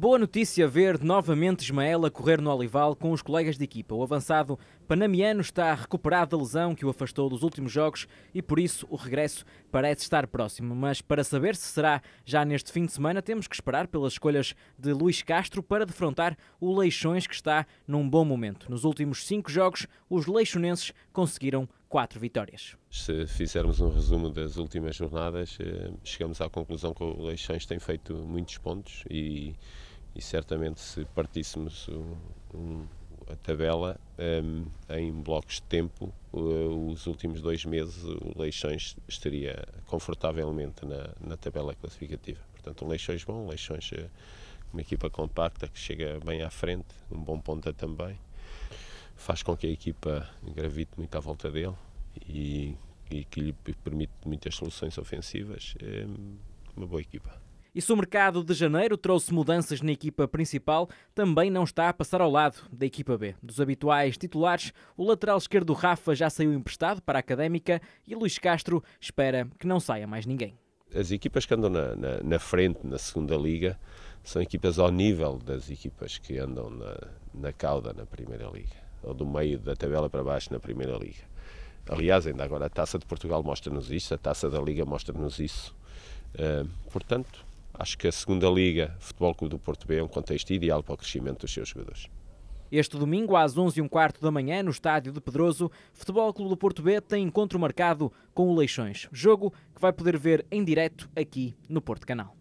Boa notícia ver novamente Ismael a correr no Olival com os colegas de equipa. O avançado panamiano está recuperado da lesão que o afastou dos últimos jogos e por isso o regresso parece estar próximo. Mas para saber se será já neste fim de semana, temos que esperar pelas escolhas de Luís Castro para defrontar o Leixões, que está num bom momento. Nos últimos cinco jogos, os leixonenses conseguiram quatro vitórias. Se fizermos um resumo das últimas jornadas, eh, chegamos à conclusão que o Leixões tem feito muitos pontos e e certamente se partíssemos um, a tabela um, em blocos de tempo, uh, os últimos dois meses o Leixões estaria confortavelmente na, na tabela classificativa. Portanto, um Leixões bom, Leixões uh, uma equipa compacta que chega bem à frente, um bom ponta também, faz com que a equipa gravite muito à volta dele e, e que lhe permite muitas soluções ofensivas. Um, uma boa equipa. E se o mercado de janeiro trouxe mudanças na equipa principal, também não está a passar ao lado da equipa B. Dos habituais titulares, o lateral esquerdo Rafa já saiu emprestado para a Académica e Luís Castro espera que não saia mais ninguém. As equipas que andam na, na, na frente, na segunda liga, são equipas ao nível das equipas que andam na, na cauda na primeira liga, ou do meio da tabela para baixo na primeira liga. Aliás, ainda agora a Taça de Portugal mostra-nos isso, a Taça da Liga mostra-nos isso. Uh, portanto, Acho que a segunda liga Futebol Clube do Porto B é um contexto ideal para o crescimento dos seus jogadores. Este domingo, às 11h15 da manhã, no estádio de Pedroso, Futebol Clube do Porto B tem encontro marcado com o Leixões. Jogo que vai poder ver em direto aqui no Porto Canal.